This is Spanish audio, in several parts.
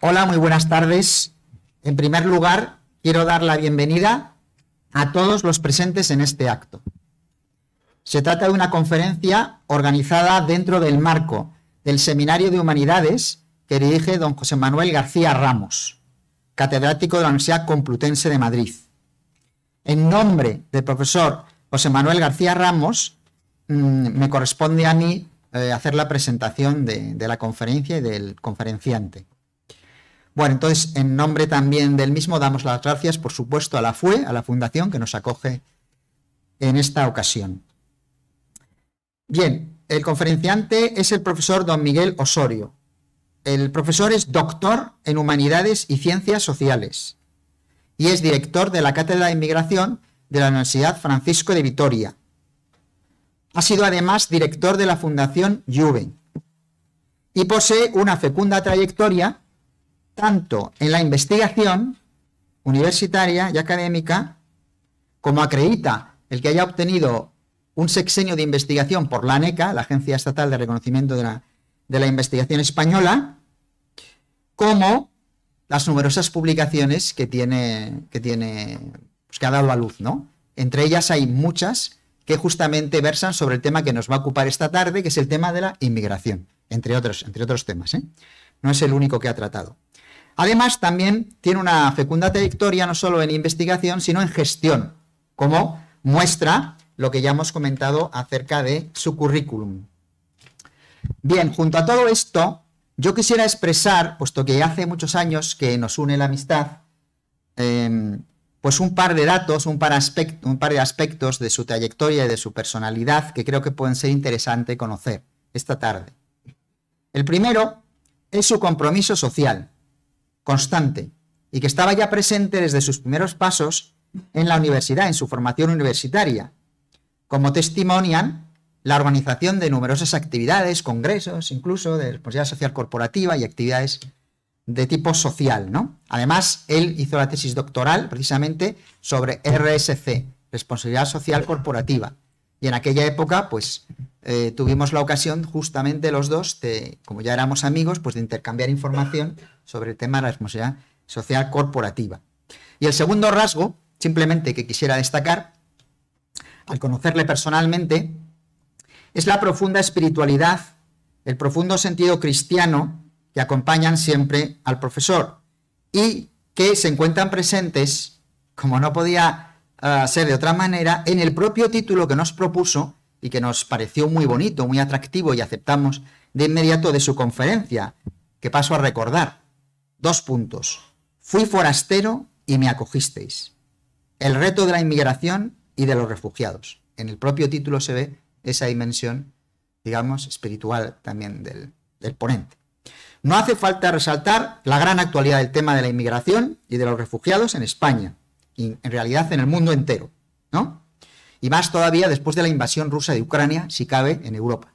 Hola, muy buenas tardes. En primer lugar, quiero dar la bienvenida a todos los presentes en este acto. Se trata de una conferencia organizada dentro del marco del Seminario de Humanidades que dirige don José Manuel García Ramos, catedrático de la Universidad Complutense de Madrid. En nombre del profesor José Manuel García Ramos, Mm, me corresponde a mí eh, hacer la presentación de, de, la conferencia y del conferenciante. Bueno, entonces, en nombre también del mismo, damos las gracias, por supuesto, a la FUE, a la Fundación, que nos acoge en esta ocasión. Bien, el conferenciante es el profesor don Miguel Osorio. El profesor es doctor en Humanidades y Ciencias Sociales y es director de la Cátedra de Inmigración de la Universidad Francisco de Vitoria, ha sido además director de la Fundación Juven y posee una fecunda trayectoria tanto en la investigación universitaria y académica como acredita el que haya obtenido un sexenio de investigación por la ANECA, la Agencia Estatal de Reconocimiento de la, Investigación Española, como las numerosas publicaciones que tiene, que tiene, pues, que ha dado a luz, ¿no? Entre ellas hay muchas que justamente versan sobre el tema que nos va a ocupar esta tarde, que es el tema de la inmigración, entre otros, entre otros temas. ¿eh? No es el único que ha tratado. Además, también tiene una fecunda trayectoria no solo en investigación, sino en gestión, como muestra lo que ya hemos comentado acerca de su currículum. Bien, junto a todo esto, yo quisiera expresar, puesto que hace muchos años que nos une la amistad, em, pues un par de datos, un par, de aspectos de su trayectoria y de su personalidad que creo que pueden ser interesante conocer esta tarde. El primero es su compromiso social, constante, y que estaba ya presente desde sus primeros pasos en la universidad, en su formación universitaria, como testimonian la organización de numerosas actividades, congresos, incluso de responsabilidad social corporativa y actividades de tipo social, ¿no? Además, él hizo la tesis doctoral precisamente sobre RSC, responsabilidad social corporativa. Y en aquella época, pues, eh, tuvimos la ocasión justamente los dos, como ya éramos amigos, pues de intercambiar información sobre el tema de la responsabilidad social corporativa. Y el segundo rasgo, simplemente que quisiera destacar, al conocerle personalmente, es la profunda espiritualidad, el profundo sentido cristiano que acompañan siempre al profesor y que se encuentran presentes, como no podía eh, ser de otra manera, en el propio título que nos propuso y que nos pareció muy bonito, muy atractivo y aceptamos de inmediato de su conferencia, que paso a recordar. Dos puntos. Fui forastero y me acogisteis. El reto de la inmigración y de los refugiados. En el propio título se ve esa dimensión, digamos, espiritual también del ponente. No hace falta resaltar la gran actualidad del tema de la inmigración y de los refugiados en España, y en realidad en el mundo entero, ¿no? Y más todavía después de la invasión rusa de Ucrania, si cabe, en Europa,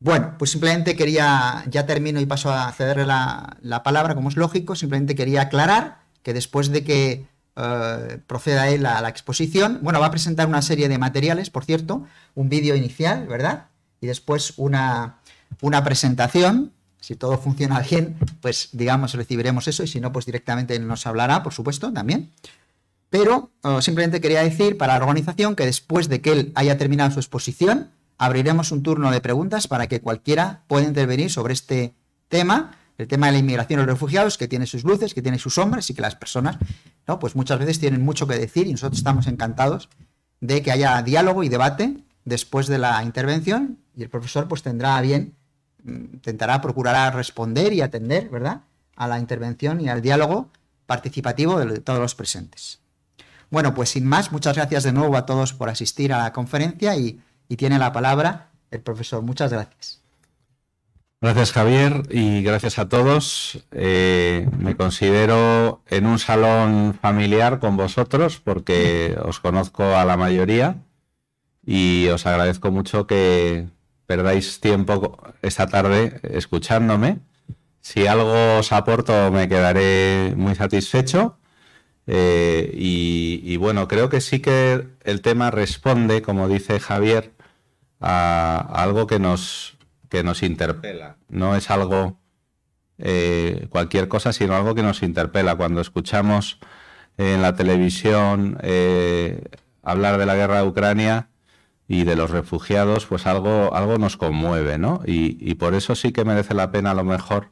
Bueno, pues simplemente quería, ya termino y paso a cederle la, palabra, como es lógico, simplemente quería aclarar que después de que eh, proceda él a la exposición, bueno, va a presentar una serie de materiales, por cierto, un vídeo inicial, ¿verdad? Y después una, una presentación si todo funciona bien, pues digamos recibiremos eso y si no, pues directamente nos hablará, por supuesto, también. Pero eh, simplemente quería decir para la organización que después de que él haya terminado su exposición, abriremos un turno de preguntas para que cualquiera pueda intervenir sobre este tema, el tema de la inmigración y los refugiados, que tiene sus luces, que tiene sus sombras y que las personas, ¿no? pues muchas veces tienen mucho que decir y nosotros estamos encantados de que haya diálogo y debate después de la intervención y el profesor pues tendrá bien intentará, procurará responder y atender, ¿verdad?, a la intervención y al diálogo participativo de todos los presentes. Bueno, pues sin más, muchas gracias de nuevo a todos por asistir a la conferencia y, tiene la palabra el profesor. Muchas gracias. Gracias Javier y gracias a todos. Eh, me considero en un salón familiar con vosotros porque os conozco a la mayoría y os agradezco mucho que, perdáis tiempo esta tarde escuchándome. Si algo os aporto me quedaré muy satisfecho. Eh, y, bueno, creo que sí que el tema responde, como dice Javier, a, algo que nos, que nos interpela. No es algo eh, cualquier cosa, sino algo que nos interpela. Cuando escuchamos en la televisión eh, hablar de la guerra de Ucrania, y de los refugiados, pues algo, algo nos conmueve, ¿no? Y, por eso sí que merece la pena a lo mejor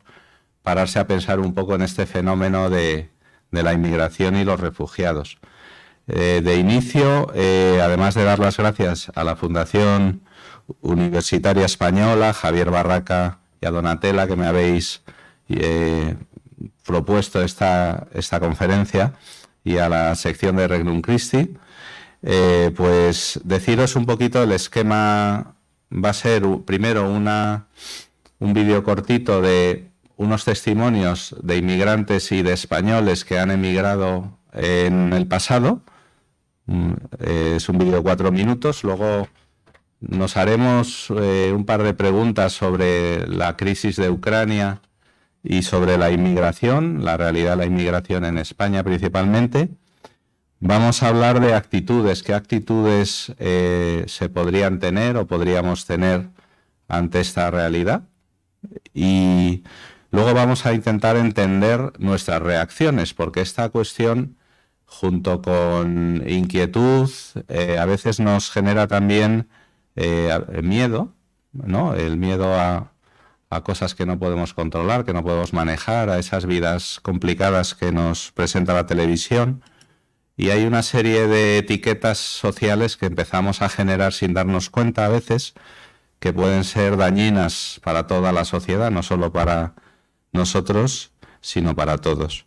pararse a pensar un poco en este fenómeno de, la inmigración y los refugiados. Eh, de inicio, eh, además de dar las gracias a la Fundación Universitaria Española, Javier Barraca y a Donatella, que me habéis eh, propuesto esta, esta conferencia, y a la sección de Regnum Christi, eh, pues deciros un poquito el esquema. Va a ser primero una, un vídeo cortito de unos testimonios de inmigrantes y de españoles que han emigrado en el pasado. Mm, eh, es un vídeo de cuatro minutos. Luego nos haremos eh, un par de preguntas sobre la crisis de Ucrania y sobre la inmigración, la realidad de la inmigración en España principalmente. Vamos a hablar de actitudes. ¿Qué actitudes eh, se podrían tener o podríamos tener ante esta realidad? Y luego vamos a intentar entender nuestras reacciones, porque esta cuestión, junto con inquietud, eh, a veces nos genera también eh, miedo, ¿no? El miedo a cosas que no podemos controlar, que no podemos manejar, a esas vidas complicadas que nos presenta la televisión. Y hay una serie de etiquetas sociales que empezamos a generar sin darnos cuenta a veces, que pueden ser dañinas para toda la sociedad, no solo para nosotros, sino para todos.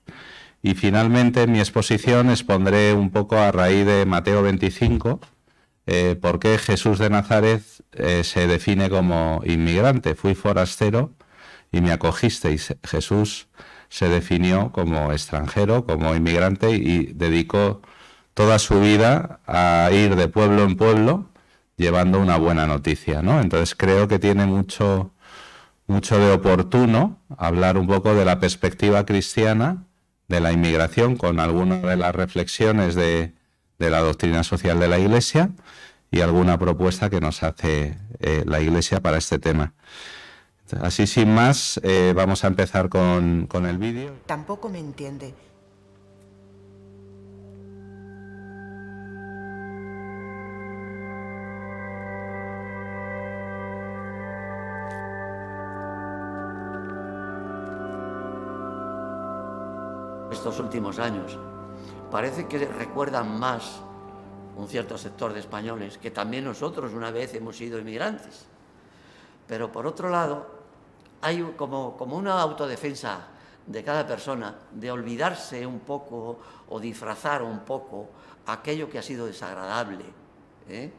Y finalmente en mi exposición expondré un poco a raíz de Mateo 25, ...porque eh, por qué Jesús de Nazaret eh, se define como inmigrante. Fui forastero y me acogisteis. Jesús se definió como extranjero, como inmigrante y dedicó toda su vida a ir de pueblo en pueblo llevando una buena noticia, ¿no? Entonces creo que tiene mucho, mucho de oportuno hablar un poco de la perspectiva cristiana de la inmigración con algunas de las reflexiones de, de la doctrina social de la Iglesia y alguna propuesta que nos hace eh, la Iglesia para este tema. Así sin más, eh, vamos a empezar con, con el vídeo. Tampoco me entiende. Estos últimos años parece que recuerdan más un cierto sector de españoles que también nosotros una vez hemos sido inmigrantes pero por otro lado, hay como, una autodefensa de cada persona de olvidarse un poco o disfrazar un poco aquello que ha sido desagradable. ¿eh?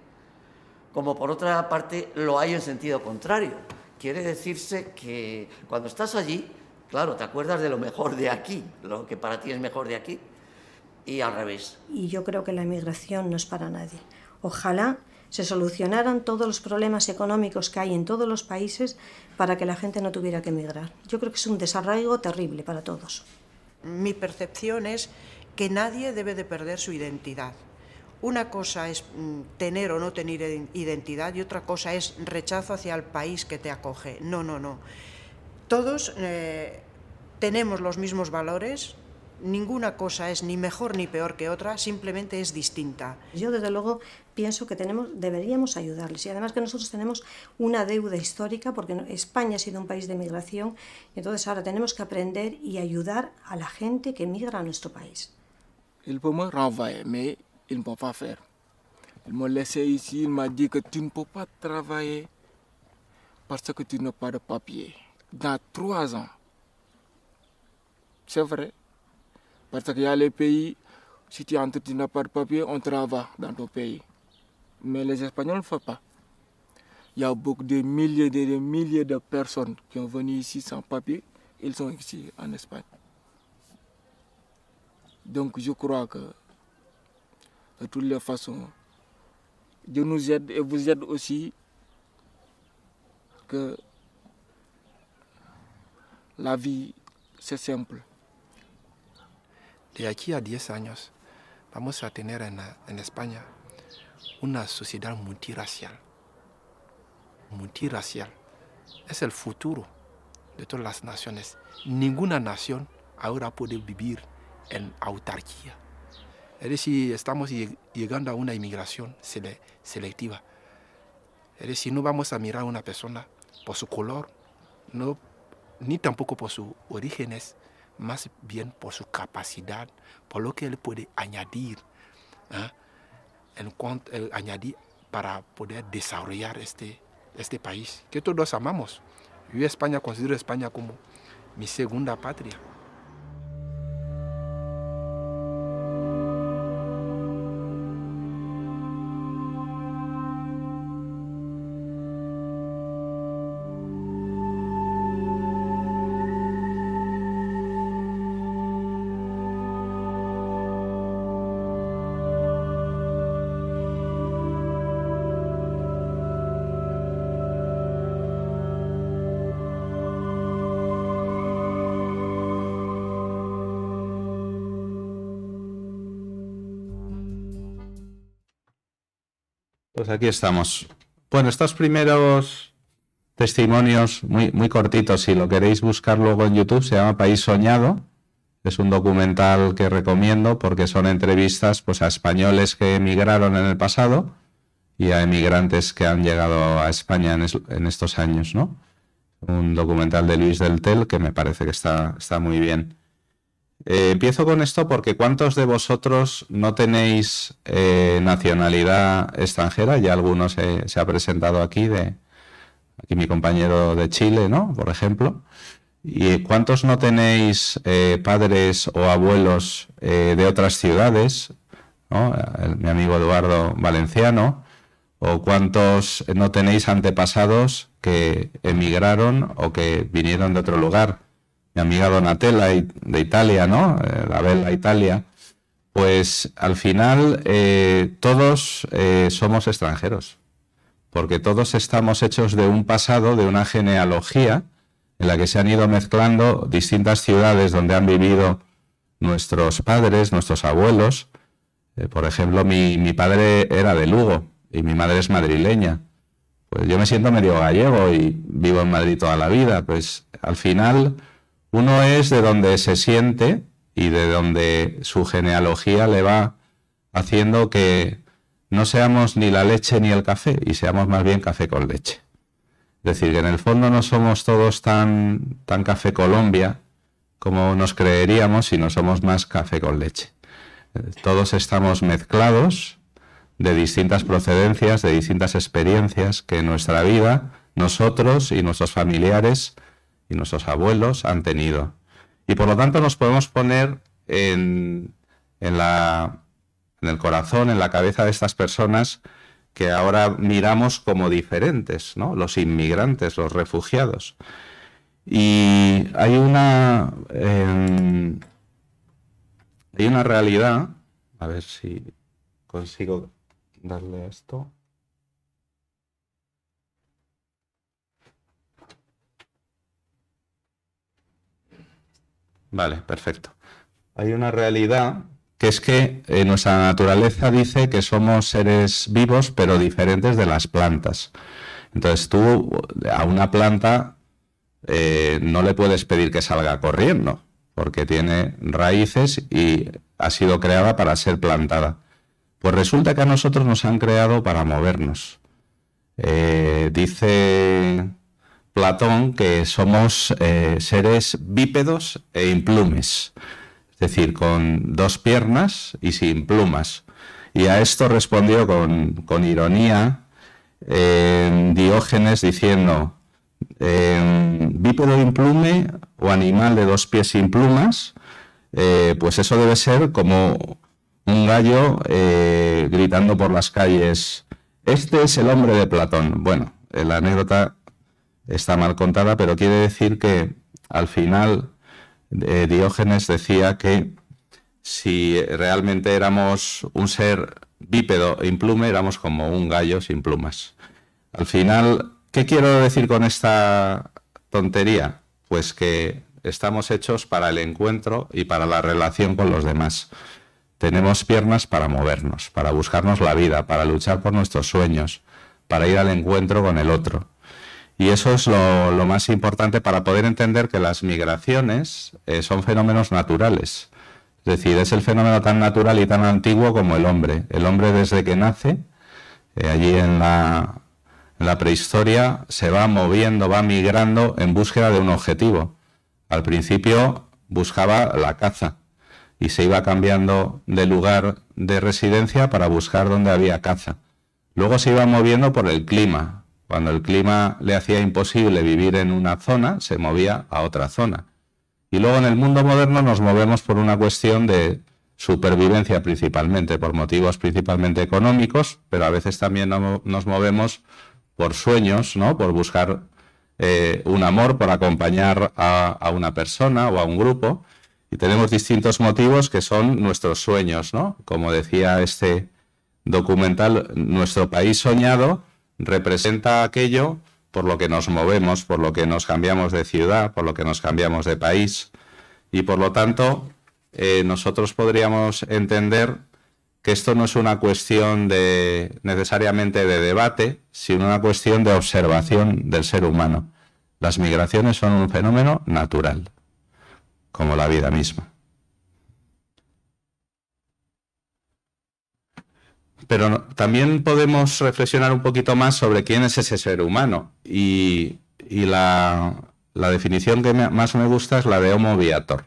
Como por otra parte lo hay en sentido contrario. Quiere decirse que cuando estás allí, claro, te acuerdas de lo mejor de aquí, lo que para ti es mejor de aquí, y al revés. Y yo creo que la inmigración no es para nadie. Ojalá se solucionaran todos los problemas económicos que hay en todos los países para que la gente no tuviera que emigrar. Yo creo que es un desarraigo terrible para todos. Mi percepción es que nadie debe de perder su identidad. Una cosa es mm, tener o no tener identidad y otra cosa es rechazo hacia el país que te acoge. No, no, no. Todos eh, tenemos los mismos valores, ninguna cosa es ni mejor ni peor que otra, simplemente es distinta. Yo desde luego pienso que tenemos, deberíamos ayudarles. Y además que nosotros tenemos una deuda histórica, porque España ha sido un país de migración, y entonces ahora tenemos que aprender y ayudar a la gente que migra a nuestro país. Él puede me renvoyer, mais il ne peut pas faire. Me ha aquí ici, me m'a dit que tu ne peux pas travailler parce que tu n'as pas de papier. Dans hay ans, c'est vrai, parce qu'il y a les pays, si tu n'as pas de papier, on te renvoie dans ton pays. mais les Espagnols ne le font pas. Il y a beaucoup de milliers et de milliers de personnes qui ont venu ici sans papier, ils sont ici en Espagne. Donc je crois que de toutes les façons, Dieu nous aide et vous aide aussi que la vie, c'est simple. De aquí a 10 años nous a tener en, Espagne. una sociedad multiracial. Multiracial es el futuro de todas las naciones. Ninguna nación ahora puede vivir en autarquía. Es decir, estamos llegando a una inmigración selectiva. Es decir, no vamos a mirar a una persona por su color, no, ni tampoco por sus orígenes, más bien por su capacidad, por lo que él puede añadir ¿ah? el añadir para poder desarrollar este, este país que todos amamos. Yo España considero España como mi segunda patria. aquí estamos. Bueno, estos primeros testimonios muy, muy cortitos, si lo queréis buscar luego en YouTube, se llama País Soñado. Es un documental que recomiendo porque son entrevistas pues, a españoles que emigraron en el pasado y a emigrantes que han llegado a España en, estos años, ¿no? Un documental de Luis del Tel que me parece que está, está muy bien. Eh, empiezo con esto porque ¿cuántos de vosotros no tenéis eh, nacionalidad extranjera? Ya algunos se, ha presentado aquí, de aquí mi compañero de Chile, ¿no? Por ejemplo. ¿Y cuántos no tenéis eh, padres o abuelos de otras ciudades? mi amigo Eduardo Valenciano. ¿O cuántos no tenéis antepasados que emigraron o que vinieron de otro lugar? mi amiga Donatella de Italia, ¿no? Eh, la Bella Italia. Pues al final eh, todos eh, somos extranjeros, porque todos estamos hechos de un pasado, de una genealogía, en la que se han ido mezclando distintas ciudades donde han vivido nuestros padres, nuestros abuelos. por ejemplo, mi, mi padre era de Lugo y mi madre es madrileña. Pues yo me siento medio gallego y vivo en Madrid toda la vida. Pues al final uno es de donde se siente y de donde su genealogía le va haciendo que no seamos ni la leche ni el café y seamos más bien café con leche. Es decir, que en el fondo no somos todos tan, tan café Colombia como nos creeríamos, no somos más café con leche. Todos estamos mezclados de distintas procedencias, de distintas experiencias que en nuestra vida nosotros y nuestros familiares y nuestros abuelos han tenido. Y por lo tanto nos podemos poner en, en, la, en el corazón, en la cabeza de estas personas que ahora miramos como diferentes, ¿no? los inmigrantes, los refugiados. Y hay una, em, hay una realidad, a ver si consigo darle esto. Vale, perfecto. Hay una realidad que es que eh, nuestra naturaleza dice que somos seres vivos pero diferentes de las plantas. Entonces tú a una planta eh, no le puedes pedir que salga corriendo porque tiene raíces y ha sido creada para ser plantada. Pues resulta que a nosotros nos han creado para movernos. Eh, dice Platón que somos eh, seres bípedos e implumes, es decir, con dos piernas y sin plumas. Y a esto respondió con, ironía Diógenes diciendo, em, bípedo implume o animal de dos pies sin plumas, eh, pues eso debe ser como un gallo eh, gritando por las calles, este es el hombre de Platón. Bueno, la anécdota está mal contada, pero quiere decir que al final eh, Diógenes decía que si realmente éramos un ser bípedo implume, éramos como un gallo sin plumas. Al final, ¿qué quiero decir con esta tontería? Pues que estamos hechos para el encuentro y para la relación con los demás. Tenemos piernas para movernos, para buscarnos la vida, para luchar por nuestros sueños, para ir al encuentro con el otro. Y eso es lo, más importante para poder entender que las migraciones eh, son fenómenos naturales. Es decir, es el fenómeno tan natural y tan antiguo como el hombre. El hombre desde que nace, eh, allí en en la prehistoria, se va moviendo, va migrando en búsqueda de un objetivo. Al principio buscaba la caza y se iba cambiando de lugar de residencia para buscar donde había caza. Luego se iba moviendo por el clima, cuando el clima le hacía imposible vivir en una zona, se movía a otra zona. Y luego en el mundo moderno nos movemos por una cuestión de supervivencia principalmente, por motivos principalmente económicos, pero a veces también nos movemos por sueños, ¿no? Por buscar eh, un amor, por acompañar a, a, una persona o a un grupo. Y tenemos distintos motivos que son nuestros sueños, ¿no? Como decía este documental, nuestro país soñado representa aquello por lo que nos movemos, por lo que nos cambiamos de ciudad, por lo que nos cambiamos de país. Y por lo tanto, eh, nosotros podríamos entender que esto no es una cuestión de necesariamente de debate, sino una cuestión de observación del ser humano. Las migraciones son un fenómeno natural, como la vida misma. pero también podemos reflexionar un poquito más sobre quién es ese ser humano. Y, la, definición que más me gusta es la de Homo viator,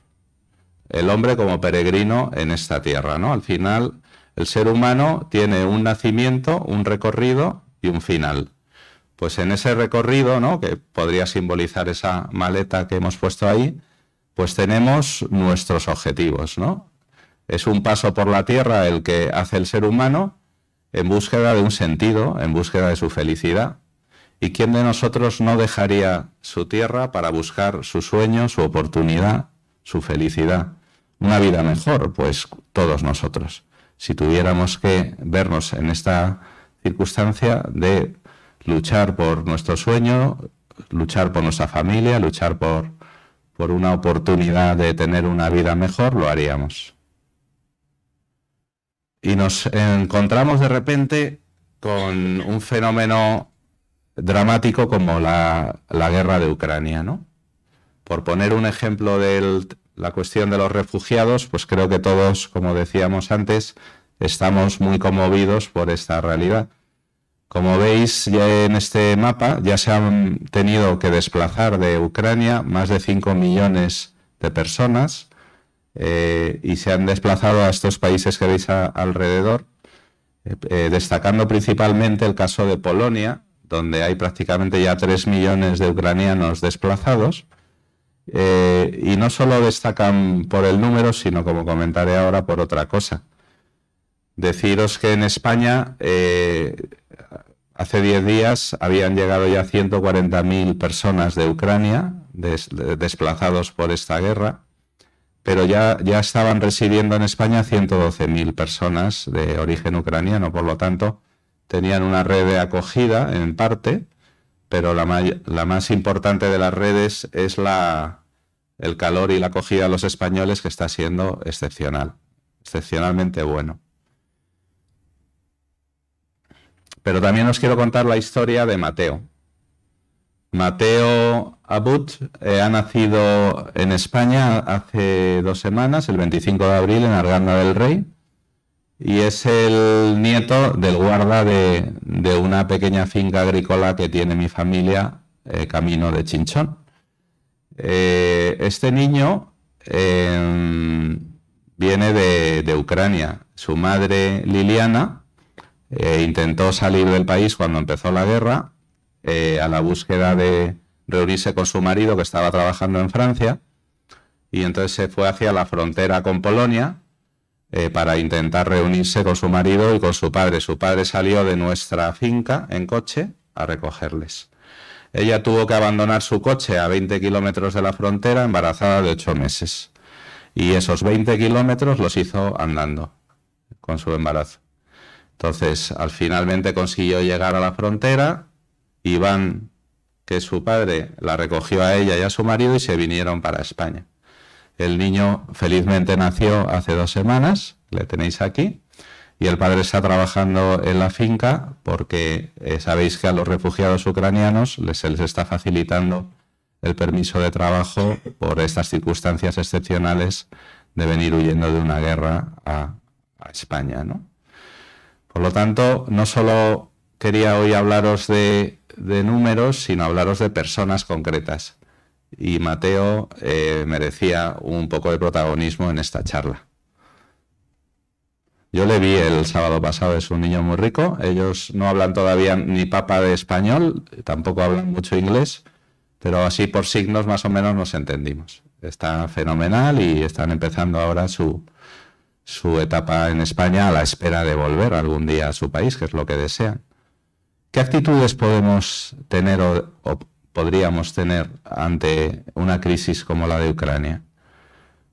el hombre como peregrino en esta tierra. ¿no? Al final, el ser humano tiene un nacimiento, un recorrido y un final. Pues en ese recorrido, ¿no? que podría simbolizar esa maleta que hemos puesto ahí, pues tenemos nuestros objetivos. ¿no? Es un paso por la tierra el que hace el ser humano en búsqueda de un sentido, en búsqueda de su felicidad. ¿Y quién de nosotros no dejaría su tierra para buscar su sueño, su oportunidad, su felicidad? Una vida mejor, pues todos nosotros. Si tuviéramos que vernos en esta circunstancia de luchar por nuestro sueño, luchar por nuestra familia, luchar por, por una oportunidad de tener una vida mejor, lo haríamos y nos encontramos de repente con un fenómeno dramático como la, guerra de Ucrania, ¿no? Por poner un ejemplo de la cuestión de los refugiados, pues creo que todos, como decíamos antes, estamos muy conmovidos por esta realidad. Como veis ya en este mapa, ya se han tenido que desplazar de Ucrania más de 5 millones de personas eh, y se han desplazado a estos países que veis alrededor, eh, eh, destacando principalmente el caso de Polonia, donde hay prácticamente ya 3 millones de ucranianos desplazados. y no solo destacan por el número, sino como comentaré ahora, por otra cosa. Deciros que en España hace 10 días habían llegado ya 140.000 personas de Ucrania, desplazados por esta guerra, pero ya, ya estaban residiendo en España 112.000 personas de origen ucraniano, por lo tanto, tenían una red de acogida en parte, pero la, más importante de las redes es la, el calor y la acogida a los españoles que está siendo excepcional, excepcionalmente bueno. Pero también os quiero contar la historia de Mateo. Mateo Abut eh, ha nacido en España hace dos semanas, el 25 de abril, en Arganda del Rey, y es el nieto del guarda de, una pequeña finca agrícola que tiene mi familia, eh, camino de Chinchón. Eh, este niño em, viene de, de, Ucrania. Su madre, Liliana, intentó salir del país cuando empezó la guerra eh, a la búsqueda de reunirse con su marido que estaba trabajando en Francia y entonces se fue hacia la frontera con Polonia eh, para intentar reunirse con su marido y con su padre. Su padre salió de nuestra finca en coche a recogerles. Ella tuvo que abandonar su coche a 20 kilómetros de la frontera embarazada de 8 meses. Y esos 20 kilómetros los hizo andando con su embarazo. Entonces, al finalmente consiguió llegar a la frontera, Iván, que es su padre, la recogió a ella y a su marido y se vinieron para España. El niño felizmente nació hace dos semanas, le tenéis aquí, y el padre está trabajando en la finca porque eh, sabéis que a los refugiados ucranianos se les está facilitando el permiso de trabajo por estas circunstancias excepcionales de venir huyendo de una guerra a, España. ¿no? Por lo tanto, no solo quería hoy hablaros de de números, sino hablaros de personas concretas. Y Mateo eh, merecía un poco de protagonismo en esta charla. Yo le vi el sábado pasado, es un niño muy rico. Ellos no hablan todavía ni papa de español, tampoco hablan mucho inglés, pero así por signos más o menos nos entendimos. Está fenomenal y están empezando ahora su, su etapa en España a la espera de volver algún día a su país, que es lo que desean. ¿Qué actitudes podemos tener o, podríamos tener ante una crisis como la de Ucrania?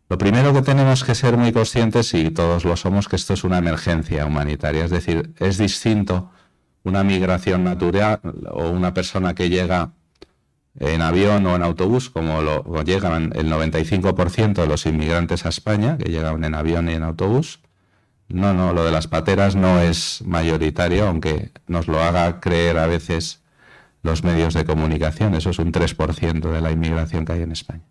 Lo primero que tenemos que ser muy conscientes, y todos lo somos, que esto es una emergencia humanitaria. Es decir, es distinto una migración natural o una persona que llega en avión o en autobús, como lo, llegan el 95% de los inmigrantes a España, que llegan en avión y en autobús, no, no, lo de las pateras no es mayoritario, aunque nos lo haga creer a veces los medios de comunicación. Eso es un 3% de la inmigración que hay en España.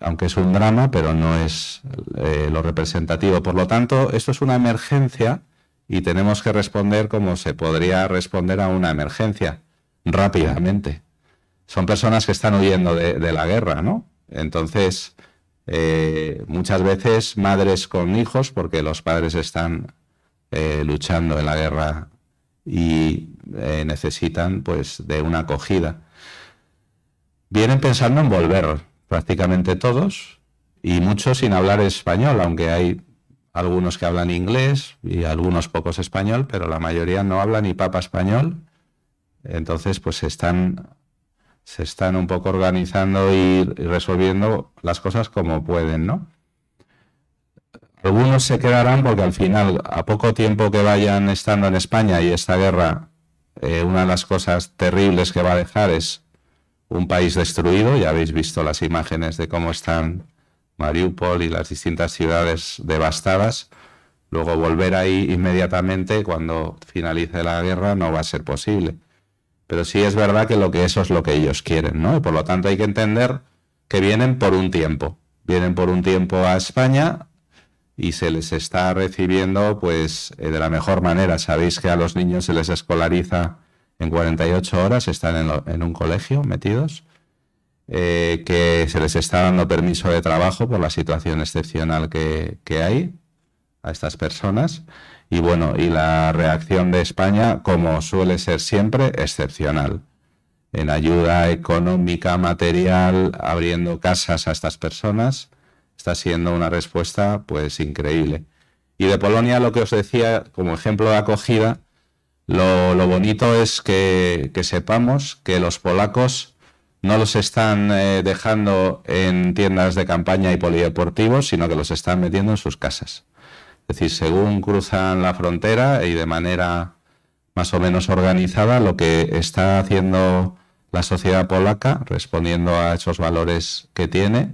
Aunque es un ah. drama, pero no es eh, lo representativo. Por lo tanto, esto es una emergencia y tenemos que responder como se podría responder a una emergencia, rápidamente. Son personas que están huyendo de la guerra, ¿no? Entonces, eh, muchas veces madres con hijos, porque los padres están eh, luchando en la guerra y eh, necesitan pues de una acogida. Vienen pensando en volver prácticamente todos y muchos sin hablar español, aunque hay algunos que hablan inglés y algunos pocos español, pero la mayoría no habla ni papa español. Entonces, pues están se están un poco organizando y resolviendo las cosas como pueden, ¿no? Algunos se quedarán porque al final, a poco tiempo que vayan estando en España y esta guerra, eh, una de las cosas terribles que va a dejar es un país destruido. Ya habéis visto las imágenes de cómo están Mariupol y las distintas ciudades devastadas. Luego volver ahí inmediatamente cuando finalice la guerra no va a ser posible. Pero sí es verdad que, lo que eso es lo que ellos quieren, ¿no? Y por lo tanto hay que entender que vienen por un tiempo. Vienen por un tiempo a España y se les está recibiendo pues eh, de la mejor manera. Sabéis que a los niños se les escolariza en 48 horas, están en, un colegio metidos, eh, que se les está dando permiso de trabajo por la situación excepcional que, que hay a estas personas y bueno, y la reacción de España, como suele ser siempre, excepcional. En ayuda económica, material, abriendo casas a estas personas, está siendo una respuesta pues increíble. Y de Polonia lo que os decía como ejemplo de acogida, lo, bonito es que, sepamos que los polacos no los están eh, dejando en tiendas de campaña y polideportivos, sino que los están metiendo en sus casas. Es decir, según cruzan la frontera y de manera más o menos organizada, lo que está haciendo la sociedad polaca, respondiendo a esos valores que tiene,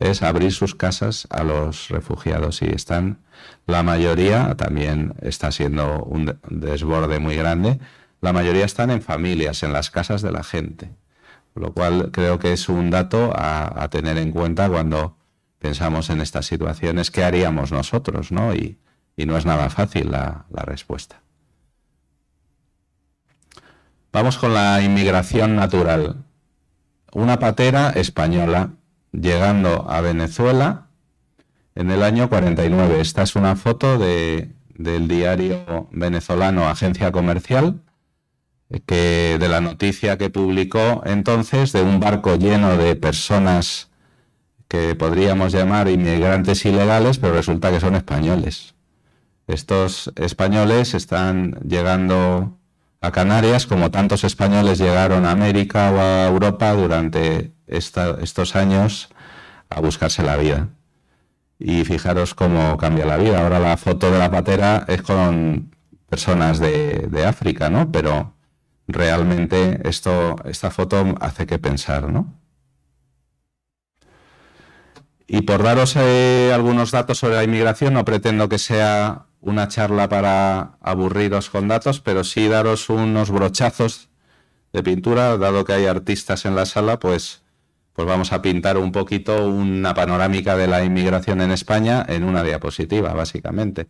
es abrir sus casas a los refugiados y están la mayoría, también está siendo un desborde muy grande, la mayoría están en familias, en las casas de la gente, lo cual creo que es un dato a, a tener en cuenta cuando pensamos en estas situaciones, ¿qué haríamos nosotros? ¿no? Y, y no es nada fácil la, respuesta. Vamos con la inmigración natural. Una patera española llegando a Venezuela en el año 49. Esta es una foto de, del diario venezolano Agencia Comercial, que, de la noticia que publicó entonces de un barco lleno de personas que podríamos llamar inmigrantes ilegales, pero resulta que son españoles. Estos españoles están llegando a Canarias, como tantos españoles llegaron a América o a Europa durante estos años a buscarse la vida. Y fijaros cómo cambia la vida. Ahora la foto de la patera es con personas de, África, ¿no? Pero realmente esto, esta foto hace que pensar, ¿no? Y por daros eh, algunos datos sobre la inmigración, no pretendo que sea una charla para aburriros con datos, pero sí daros unos brochazos de pintura, dado que hay artistas en la sala, pues, pues vamos a pintar un poquito una panorámica de la inmigración en España en una diapositiva, básicamente.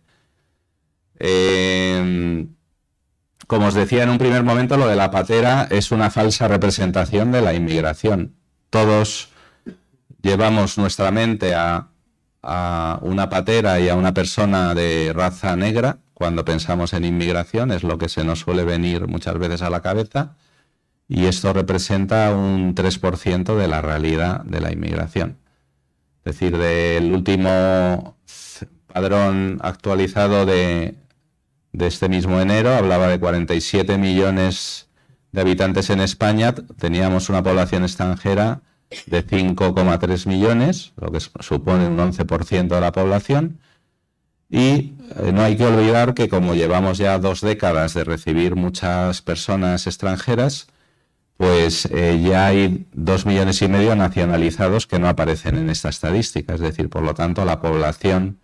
Em, como os decía en un primer momento, lo de la patera es una falsa representación de la inmigración. Todos llevamos nuestra mente a, una patera y a una persona de raza negra, cuando pensamos en inmigración, es lo que se nos suele venir muchas veces a la cabeza, y esto representa un 3% de la realidad de la inmigración. Es decir, del último padrón actualizado de, de este mismo enero, hablaba de 47 millones de habitantes en España, teníamos una población extranjera de 5,3 millones, lo que supone un 11% de la población. Y eh, no hay que olvidar que como llevamos ya dos décadas de recibir muchas personas extranjeras, pues eh, ya hay dos millones y medio nacionalizados que no aparecen en esta estadística. Es decir, por lo tanto, la población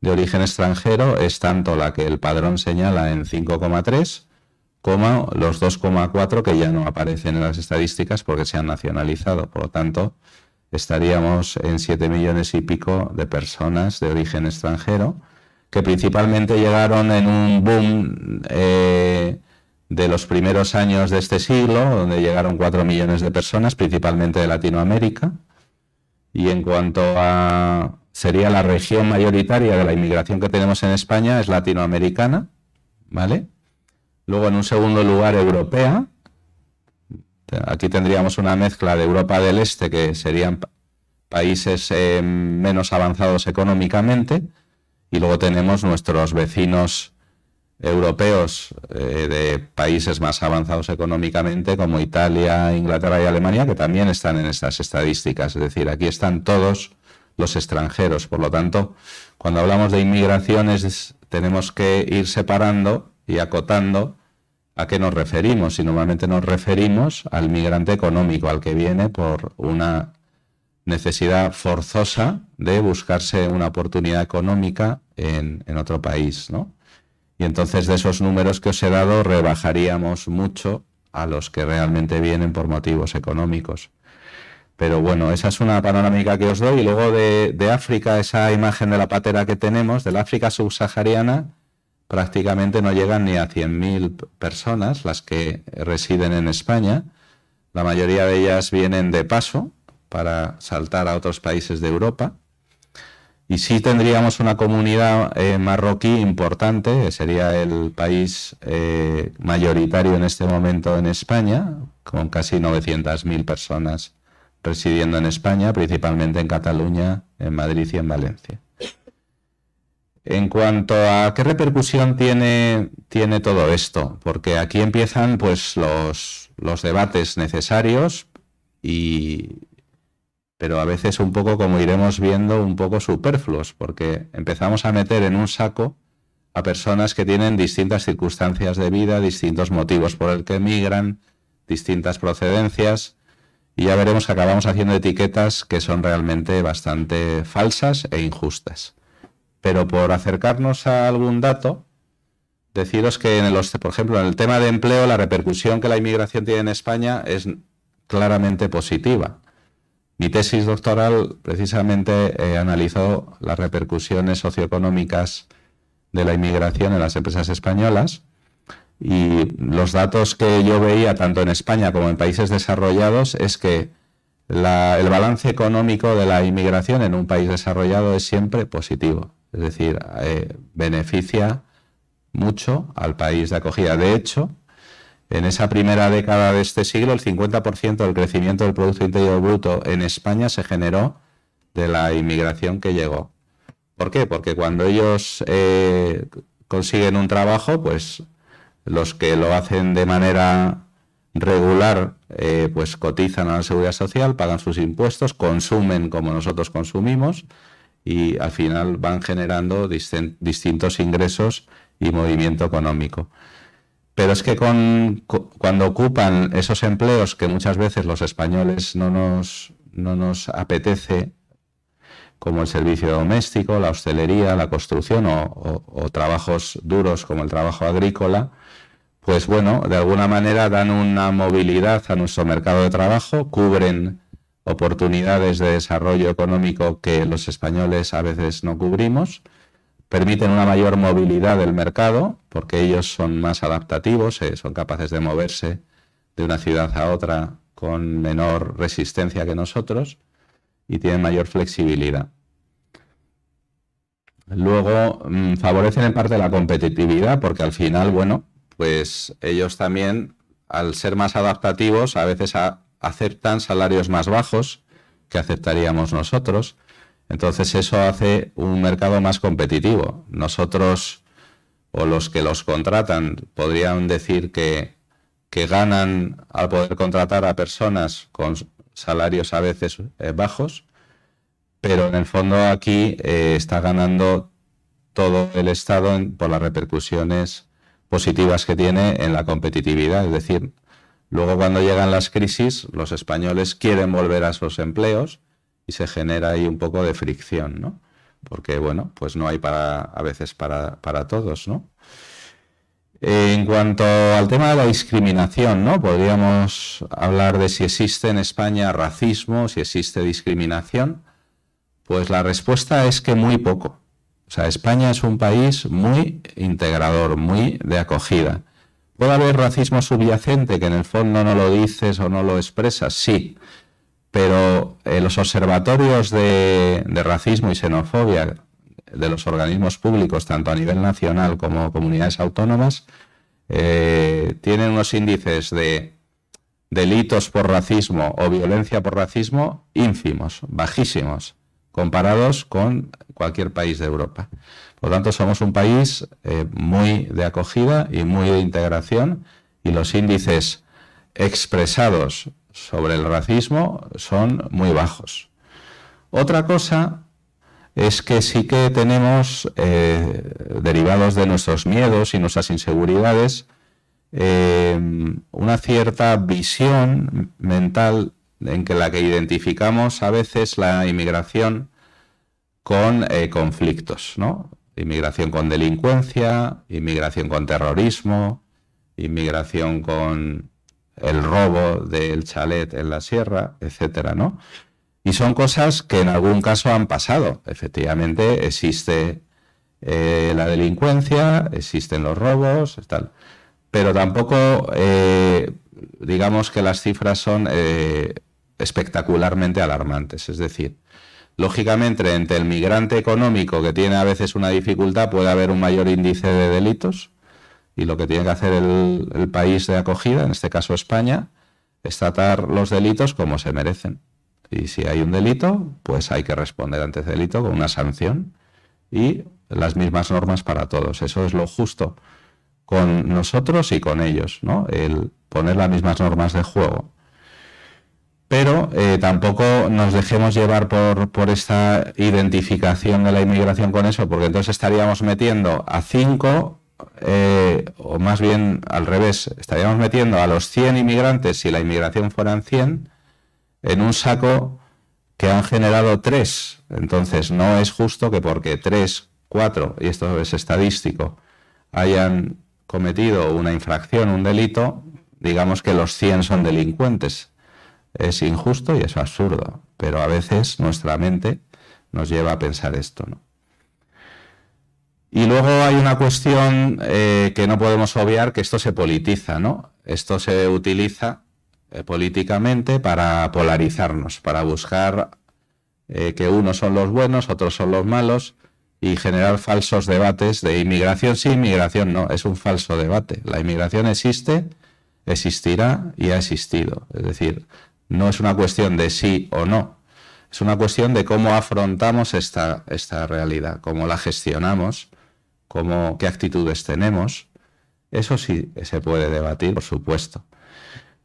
de origen extranjero es tanto la que el padrón señala en 5,3 los 2,4 que ya no aparecen en las estadísticas porque se han nacionalizado. Por lo tanto, estaríamos en 7 millones y pico de personas de origen extranjero que principalmente llegaron en un boom eh, de los primeros años de este siglo, donde llegaron 4 millones de personas, principalmente de Latinoamérica. Y en cuanto a sería la región mayoritaria de la inmigración que tenemos en España, es latinoamericana, ¿vale? Luego, en un segundo lugar, europea. Aquí tendríamos una mezcla de Europa del Este, que serían países eh, menos avanzados económicamente, y luego tenemos nuestros vecinos europeos eh, de países más avanzados económicamente, como Italia, Inglaterra y Alemania, que también están en estas estadísticas. Es decir, aquí están todos los extranjeros. Por lo tanto, cuando hablamos de inmigraciones, tenemos que ir separando y acotando a qué nos referimos. Y normalmente nos referimos al migrante económico, al que viene por una necesidad forzosa de buscarse una oportunidad económica en, otro país, Y entonces de esos números que os he dado rebajaríamos mucho a los que realmente vienen por motivos económicos. Pero bueno, esa es una panorámica que os doy. Y luego de, de África, esa imagen de la patera que tenemos, de la África subsahariana, prácticamente no llegan ni a 100.000 personas las que residen en España. La mayoría de ellas vienen de paso para saltar a otros países de Europa. Y sí tendríamos una comunidad eh, marroquí importante, que sería el país eh, mayoritario en este momento en España, con casi 900.000 personas residiendo en España, principalmente en Cataluña, en Madrid y en Valencia en cuanto a qué repercusión tiene, tiene todo esto, porque aquí empiezan pues los, debates necesarios y pero a veces un poco como iremos viendo un poco superfluos, porque empezamos a meter en un saco a personas que tienen distintas circunstancias de vida, distintos motivos por el que emigran, distintas procedencias, y ya veremos que acabamos haciendo etiquetas que son realmente bastante falsas e injustas. Pero por acercarnos a algún dato, deciros que, en por ejemplo, en el tema de empleo, la repercusión que la inmigración tiene en España es claramente positiva. Mi tesis doctoral precisamente eh, analizó las repercusiones socioeconómicas de la inmigración en las empresas españolas y los datos que yo veía tanto en España como en países desarrollados es que el balance económico de la inmigración en un país desarrollado es siempre positivo. Es decir, eh, beneficia mucho al país de acogida. De hecho, en esa primera década de este siglo, el 50% del crecimiento del Producto Interior Bruto en España se generó de la inmigración que llegó. ¿Por qué? Porque cuando ellos eh, consiguen un trabajo, pues los que lo hacen de manera regular, eh, pues cotizan a la seguridad social, pagan sus impuestos, consumen como nosotros consumimos, y al final van generando distintos ingresos y movimiento económico. Pero es que con, cuando ocupan esos empleos que muchas veces los españoles no nos, no nos apetece, como el servicio doméstico, la hostelería, la construcción o, o trabajos duros como el trabajo agrícola, pues bueno, de alguna manera dan una movilidad a nuestro mercado de trabajo, cubren oportunidades de desarrollo económico que los españoles a veces no cubrimos, permiten una mayor movilidad del mercado, porque ellos son más adaptativos, eh, son capaces de moverse de una ciudad a otra con menor resistencia que nosotros y tienen mayor flexibilidad. Luego mm, favorecen en parte la competitividad, porque al final, bueno, pues ellos también, al ser más adaptativos, a veces a, aceptan salarios más bajos que aceptaríamos nosotros. Entonces eso hace un mercado más competitivo. Nosotros o los que los contratan podrían decir que, que ganan al poder contratar a personas con salarios a veces eh, bajos, pero en el fondo aquí eh, está ganando todo el Estado por las repercusiones positivas que tiene en la competitividad, es decir, Luego cuando llegan las crisis, los españoles quieren volver a sus empleos y se genera ahí un poco de fricción, ¿no? Porque, bueno, pues no hay para, a veces para, para todos, ¿no? En cuanto al tema de la discriminación, ¿no? Podríamos hablar de si existe en España racismo, si existe discriminación. Pues la respuesta es que muy poco. O sea, España es un país muy integrador, muy de acogida. ¿Puede haber racismo subyacente que en el fondo no lo dices o no lo expresas? Sí, pero eh, los observatorios de, racismo y xenofobia de los organismos públicos, tanto a nivel nacional como comunidades autónomas, eh, tienen unos índices de delitos por racismo o violencia por racismo ínfimos, bajísimos, comparados con cualquier país de Europa. Por lo tanto, somos un país eh, muy de acogida y muy de integración y los índices expresados sobre el racismo son muy bajos. Otra cosa es que sí que tenemos, eh, derivados de nuestros miedos y nuestras inseguridades, eh, una cierta visión mental en que la que identificamos a veces la inmigración con conflictos, ¿no? inmigración con delincuencia, inmigración con terrorismo, inmigración con el robo del chalet en la sierra, etcétera, ¿no? Y son cosas que en algún caso han pasado. Efectivamente, existe eh, la delincuencia, existen los robos, tal. Pero tampoco, eh, digamos que las cifras son eh, espectacularmente alarmantes. Es decir, Lógicamente, entre el migrante económico que tiene a veces una dificultad puede haber un mayor índice de delitos y lo que tiene que hacer el, país de acogida, en este caso España, es tratar los delitos como se merecen. Y si hay un delito, pues hay que responder ante ese delito con una sanción y las mismas normas para todos. Eso es lo justo con nosotros y con ellos, ¿no? El poner las mismas normas de juego pero eh, tampoco nos dejemos llevar por, esta identificación de la inmigración con eso, porque entonces estaríamos metiendo a 5, eh, o más bien al revés, estaríamos metiendo a los 100 inmigrantes, si la inmigración fueran 100, en un saco que han generado 3. Entonces no es justo que porque 3, 4, y esto es estadístico, hayan cometido una infracción, un delito, digamos que los 100 son delincuentes es injusto y es absurdo, pero a veces nuestra mente nos lleva a pensar esto. ¿no? Y luego hay una cuestión eh, que no podemos obviar, que esto se politiza, ¿no? Esto se utiliza eh, políticamente para polarizarnos, para buscar eh, que unos son los buenos, otros son los malos, y generar falsos debates de inmigración sí, inmigración no. Es un falso debate. La inmigración existe, existirá y ha existido. Es decir, no es una cuestión de sí o no, es una cuestión de cómo afrontamos esta, realidad, cómo la gestionamos, cómo, qué actitudes tenemos. Eso sí se puede debatir, por supuesto.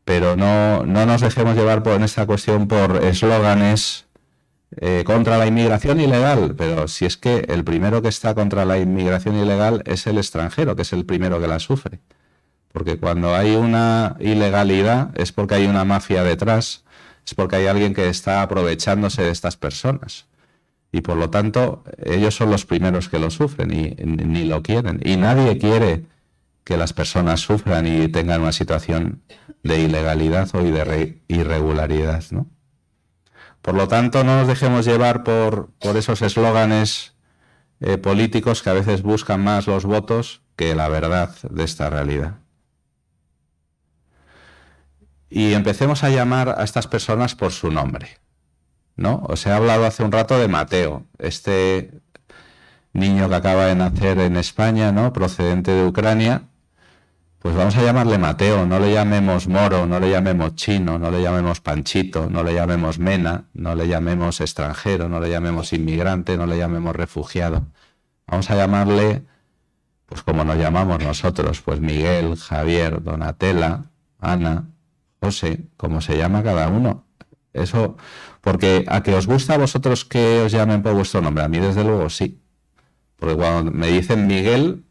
Pero no, nos dejemos llevar por, en esta cuestión por eslóganes eh, contra la inmigración ilegal, pero si es que el primero que está contra la inmigración ilegal es el extranjero, que es el primero que la sufre. Porque cuando hay una ilegalidad es porque hay una mafia detrás, es porque hay alguien que está aprovechándose de estas personas. Y por lo tanto, ellos son los primeros que lo sufren y ni lo quieren. Y nadie quiere que las personas sufran y tengan una situación de ilegalidad o de irregularidad, Por lo tanto, no nos dejemos llevar por, esos eslóganes eh, políticos que a veces buscan más los votos que la verdad de esta realidad y empecemos a llamar a estas personas por su nombre. ¿No? Os he hablado hace un rato de Mateo, este niño que acaba de nacer en España, ¿no? procedente de Ucrania. Pues vamos a llamarle Mateo, no le llamemos moro, no le llamemos chino, no le llamemos panchito, no le llamemos mena, no le llamemos extranjero, no le llamemos inmigrante, no le llamemos refugiado. Vamos a llamarle, pues como nos llamamos nosotros, pues Miguel, Javier, Donatella, Ana, no sé cómo se llama cada uno. Eso, porque a que os gusta a vosotros que os llamen por vuestro nombre, a mí desde luego sí. Porque cuando me dicen Miguel,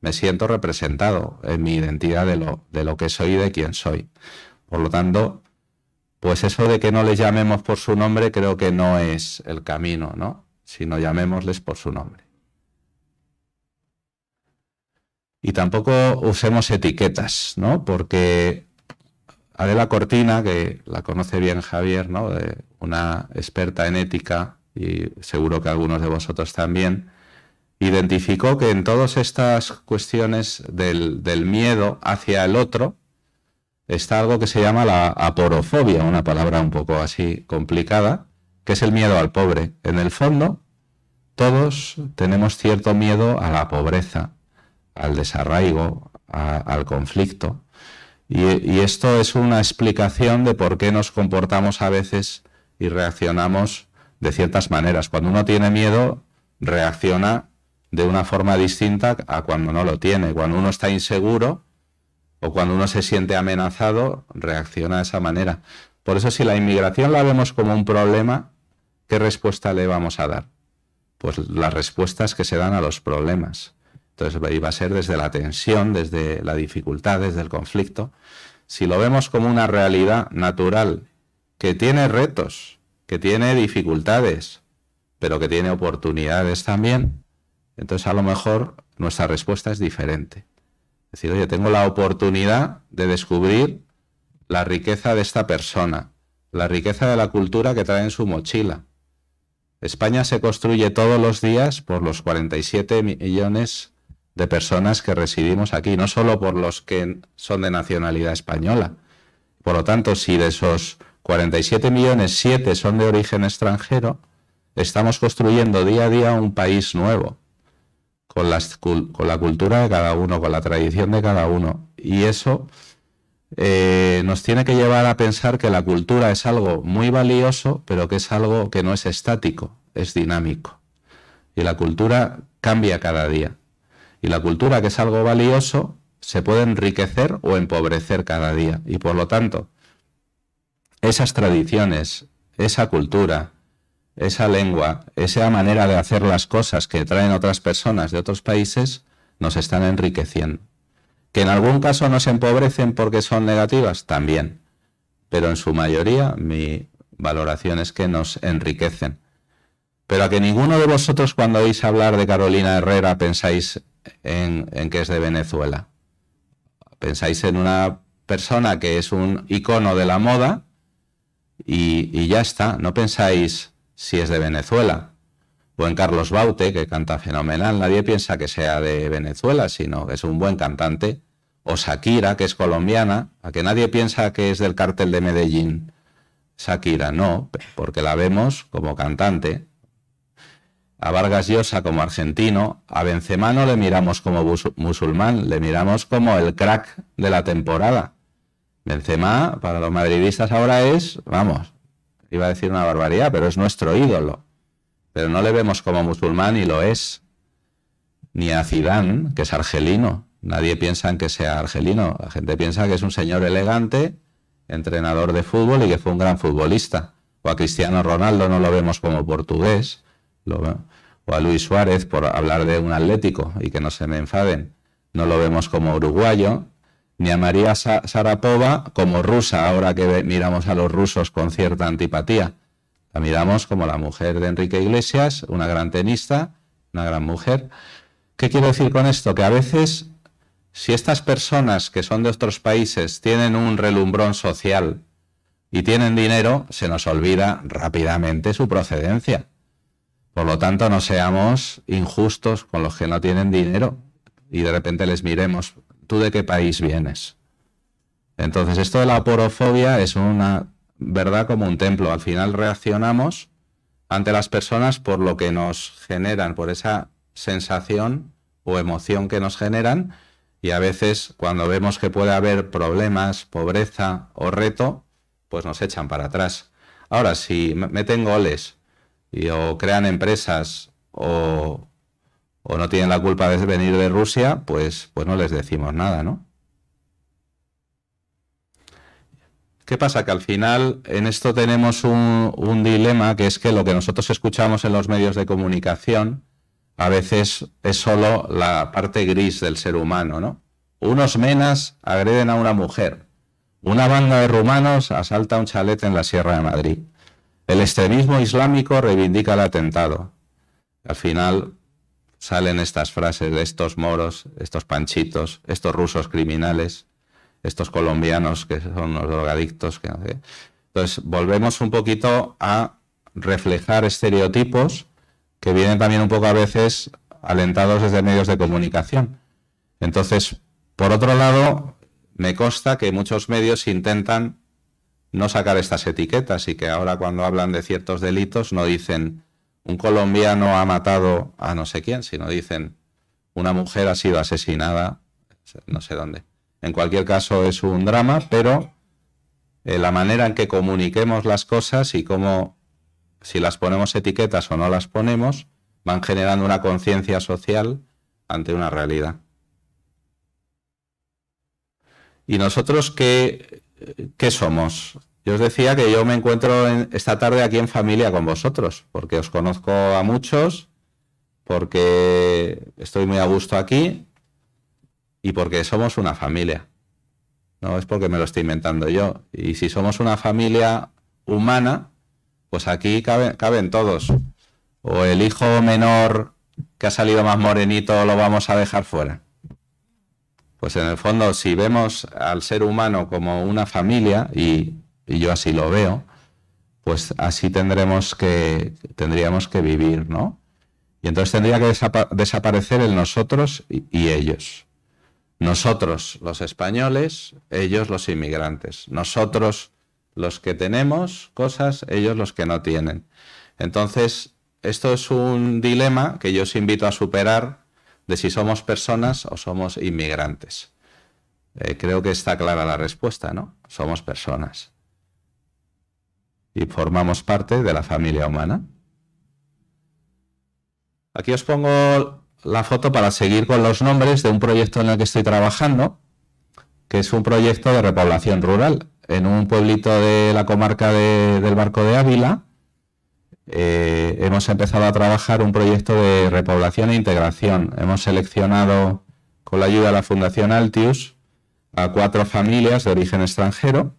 me siento representado en mi identidad de lo, de lo que soy y de quién soy. Por lo tanto, pues eso de que no les llamemos por su nombre creo que no es el camino, ¿no? Sino llamémosles por su nombre. Y tampoco usemos etiquetas, ¿no? Porque Adela Cortina, que la conoce bien Javier, ¿no? De una experta en ética y seguro que algunos de vosotros también, identificó que en todas estas cuestiones del, miedo hacia el otro está algo que se llama la aporofobia, una palabra un poco así complicada, que es el miedo al pobre. En el fondo, todos tenemos cierto miedo a la pobreza, al desarraigo, al conflicto. Y, esto es una explicación de por qué nos comportamos a veces y reaccionamos de ciertas maneras. Cuando uno tiene miedo, reacciona de una forma distinta a cuando no lo tiene. Cuando uno está inseguro o cuando uno se siente amenazado, reacciona de esa manera. Por eso si la inmigración la vemos como un problema, ¿qué respuesta le vamos a dar? Pues las respuestas que se dan a los problemas. Entonces, ahí va a ser desde la tensión, desde la dificultad, desde el conflicto, si lo vemos como una realidad natural, que tiene retos, que tiene dificultades, pero que tiene oportunidades también, entonces a lo mejor nuestra respuesta es diferente. Es decir, oye, tengo la oportunidad de descubrir la riqueza de esta persona, la riqueza de la cultura que trae en su mochila. España se construye todos los días por los 47 millones de personas que residimos aquí, no solo por los que son de nacionalidad española. Por lo tanto, si de esos 47 millones, 7 son de origen extranjero, estamos construyendo día a día un país nuevo, con, la cultura de cada uno, con la tradición de cada uno. Y eso eh, nos tiene que llevar a pensar que la cultura es algo muy valioso, pero que es algo que no es estático, es dinámico. Y la cultura cambia cada día. Y la cultura, que es algo valioso, se puede enriquecer o empobrecer cada día. Y por lo tanto, esas tradiciones, esa cultura, esa lengua, esa manera de hacer las cosas que traen otras personas de otros países, nos están enriqueciendo. Que en algún caso nos empobrecen porque son negativas, también. Pero en su mayoría mi valoración es que nos enriquecen. Pero a que ninguno de vosotros cuando oís hablar de Carolina Herrera pensáis en, que es de Venezuela. Pensáis en una persona que es un icono de la moda y, ya está, no pensáis si es de Venezuela ...buen Carlos Baute, que canta fenomenal. Nadie piensa que sea de Venezuela, sino que es un buen cantante. O Shakira, que es colombiana, a que nadie piensa que es del cártel de Medellín. Shakira, no, porque la vemos como cantante a Vargas Llosa como argentino, a Benzema no le miramos como musulmán, le miramos como el crack de la temporada. Benzema, para los madridistas ahora es, vamos, iba a decir una barbaridad, pero es nuestro ídolo. Pero no le vemos como musulmán y lo es. Ni a Zidane, que es argelino. Nadie piensa en que sea argelino. La gente piensa que es un señor elegante, entrenador de fútbol y que fue un gran futbolista. O a Cristiano Ronaldo no lo vemos como portugués. Lo, o a Luis Suárez por hablar de un Atlético y que no se me enfaden, no lo vemos como uruguayo, ni a María Sarapova como rusa, ahora que miramos a los rusos con cierta antipatía. La miramos como la mujer de Enrique Iglesias, una gran tenista, una gran mujer. ¿Qué quiero decir con esto? Que a veces, si estas personas que son de otros países tienen un relumbrón social y tienen dinero, se nos olvida rápidamente su procedencia. Por lo tanto, no seamos injustos con los que no tienen dinero y de repente les miremos, ¿tú de qué país vienes? Entonces, esto de la porofobia es una verdad como un templo. Al final reaccionamos ante las personas por lo que nos generan, por esa sensación o emoción que nos generan. Y a veces cuando vemos que puede haber problemas, pobreza o reto, pues nos echan para atrás. Ahora, si meten goles, y o crean empresas o, no tienen la culpa de venir de Rusia, pues, pues no les decimos nada, ¿no? ¿Qué pasa? Que al final en esto tenemos un, un, dilema que es que lo que nosotros escuchamos en los medios de comunicación a veces es solo la parte gris del ser humano, ¿no? Unos menas agreden a una mujer. Una banda de rumanos asalta un chalet en la Sierra de Madrid. El extremismo islámico reivindica el atentado. Al final salen estas frases de estos moros, estos panchitos, estos rusos criminales, estos colombianos que son los drogadictos. Que, Entonces, volvemos un poquito a reflejar estereotipos que vienen también un poco a veces alentados desde medios de comunicación. Entonces, por otro lado, me consta que muchos medios intentan no sacar estas etiquetas y que ahora cuando hablan de ciertos delitos no dicen un colombiano ha matado a no sé quién, sino dicen una mujer ha sido asesinada no sé dónde. En cualquier caso es un drama, pero eh, la manera en que comuniquemos las cosas y cómo, si las ponemos etiquetas o no las ponemos, van generando una conciencia social ante una realidad. ¿Y nosotros que ¿qué somos? Yo os decía que yo me encuentro esta tarde aquí en familia con vosotros, porque os conozco a muchos, porque estoy muy a gusto aquí y porque somos una familia. No es porque me lo esté inventando yo. Y si somos una familia humana, pues aquí caben todos. O el hijo menor que ha salido más morenito lo vamos a dejar fuera. Pues en el fondo, si vemos al ser humano como una familia, y, yo así lo veo, pues así tendremos que, tendríamos que vivir, ¿no? Y entonces tendría que desaparecer el nosotros y ellos. Nosotros los españoles, ellos los inmigrantes. Nosotros los que tenemos cosas, ellos los que no tienen. Entonces, esto es un dilema que yo os invito a superar si somos personas o somos inmigrantes. Eh, creo que está clara la respuesta, ¿no? Somos personas. Y formamos parte de la familia humana. Aquí os pongo la foto para seguir con los nombres de un proyecto en el que estoy trabajando, que es un proyecto de repoblación rural en un pueblito de la comarca del Barco de Ávila eh, hemos empezado a trabajar un proyecto de repoblación e integración. Hemos seleccionado, con la ayuda de la Fundación Altius, a cuatro familias de origen extranjero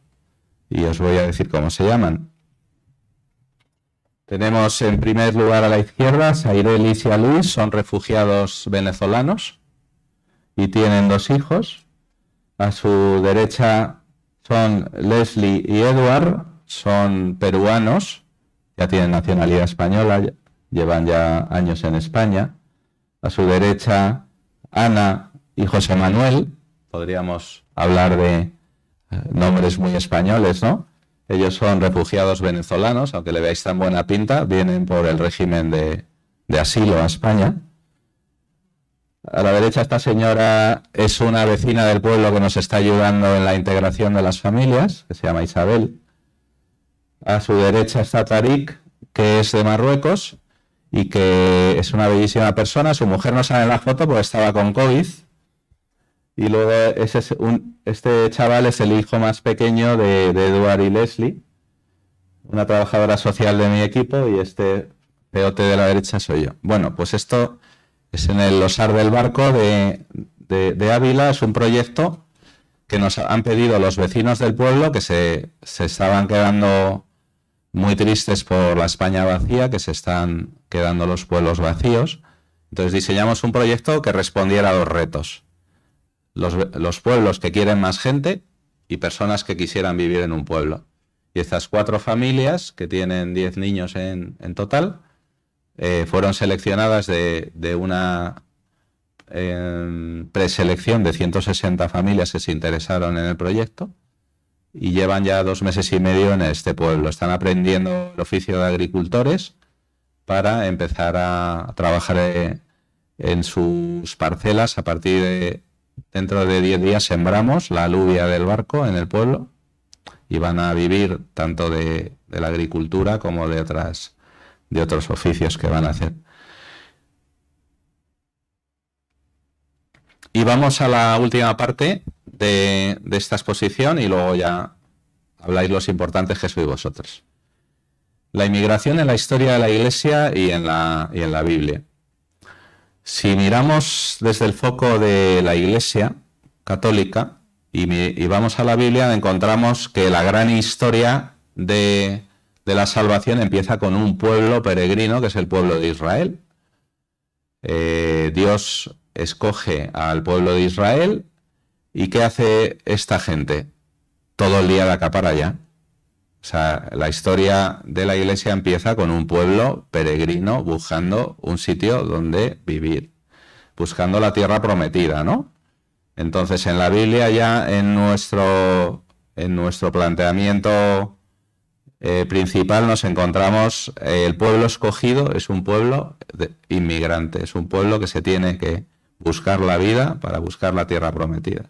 y os voy a decir cómo se llaman. Tenemos en primer lugar a la izquierda elis y a Luis, son refugiados venezolanos y tienen dos hijos. A su derecha son Leslie y Edward, son peruanos ya tienen nacionalidad española, llevan ya años en España. A su derecha, Ana y José Manuel, podríamos hablar de eh, nombres muy españoles, ¿no? Ellos son refugiados venezolanos, aunque le veáis tan buena pinta, vienen por el régimen de, asilo a España. A la derecha esta señora es una vecina del pueblo que nos está ayudando en la integración de las familias, que se llama Isabel. A su derecha está Tarik, que es de Marruecos y que es una bellísima persona. Su mujer no sale en la foto porque estaba con COVID. Y luego este chaval es el hijo más pequeño de, de Eduard y Leslie, una trabajadora social de mi equipo, y este peote de la derecha soy yo. Bueno, pues esto es en el Osar del Barco de, Ávila, es un proyecto que nos han pedido los vecinos del pueblo que se, se estaban quedando muy tristes por la España vacía, que se están quedando los pueblos vacíos. Entonces diseñamos un proyecto que respondiera a los retos. Los, pueblos que quieren más gente y personas que quisieran vivir en un pueblo. Y estas cuatro familias, que tienen diez niños en, total, eh, fueron seleccionadas de, una em, preselección de 160 familias que se interesaron en el proyecto y llevan ya dos meses y medio en este pueblo. Están aprendiendo el oficio de agricultores para empezar a trabajar en sus parcelas. A partir de dentro de 10 días sembramos la alubia del barco en el pueblo y van a vivir tanto de, de la agricultura como de otras de otros oficios que van a hacer. Y vamos a la última parte, de, esta exposición y luego ya habláis los importantes que sois vosotros. La inmigración en la historia de la Iglesia y en la, en la Biblia. Si miramos desde el foco de la Iglesia católica y, vamos a la Biblia, encontramos que la gran historia de, la salvación empieza con un pueblo peregrino, que es el pueblo de Israel. Eh, Dios escoge al pueblo de Israel ¿Y qué hace esta gente? Todo el día de acá para allá. O sea, la historia de la iglesia empieza con un pueblo peregrino buscando un sitio donde vivir, buscando la tierra prometida, ¿no? Entonces, en la Biblia ya en nuestro, en nuestro planteamiento eh, principal nos encontramos, eh, el pueblo escogido es un pueblo de inmigrante, es un pueblo que se tiene que buscar la vida para buscar la tierra prometida.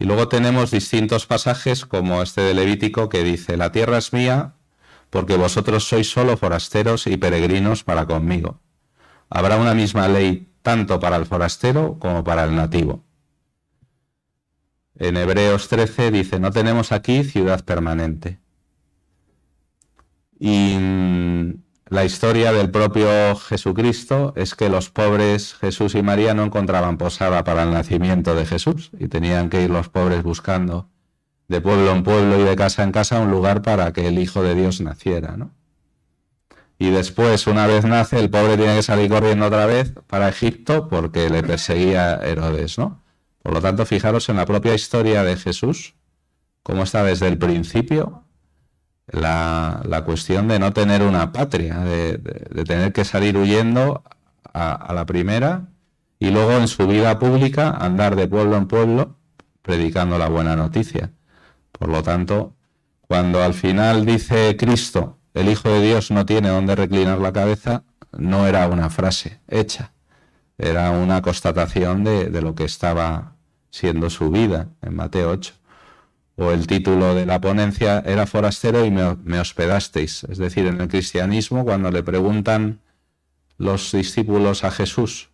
Y luego tenemos distintos pasajes como este de Levítico que dice, la tierra es mía porque vosotros sois solo forasteros y peregrinos para conmigo. Habrá una misma ley tanto para el forastero como para el nativo. En Hebreos 13 dice, no tenemos aquí ciudad permanente. Y mm, la historia del propio Jesucristo es que los pobres Jesús y María no encontraban posada para el nacimiento de Jesús y tenían que ir los pobres buscando de pueblo en pueblo y de casa en casa un lugar para que el Hijo de Dios naciera. ¿no? Y después, una vez nace, el pobre tiene que salir corriendo otra vez para Egipto porque le perseguía Herodes. ¿no? Por lo tanto, fijaros en la propia historia de Jesús, cómo está desde el principio la, la cuestión de no tener una patria, de, tener que salir huyendo a, la primera y luego en su vida pública andar de pueblo en pueblo predicando la buena noticia. Por lo tanto, cuando al final dice Cristo, el Hijo de Dios no tiene dónde reclinar la cabeza, no era una frase hecha, era una constatación de, de lo que estaba siendo su vida en Mateo 8 o el título de la ponencia era Forastero y me, hospedasteis. Es decir, en el cristianismo, cuando le preguntan los discípulos a Jesús,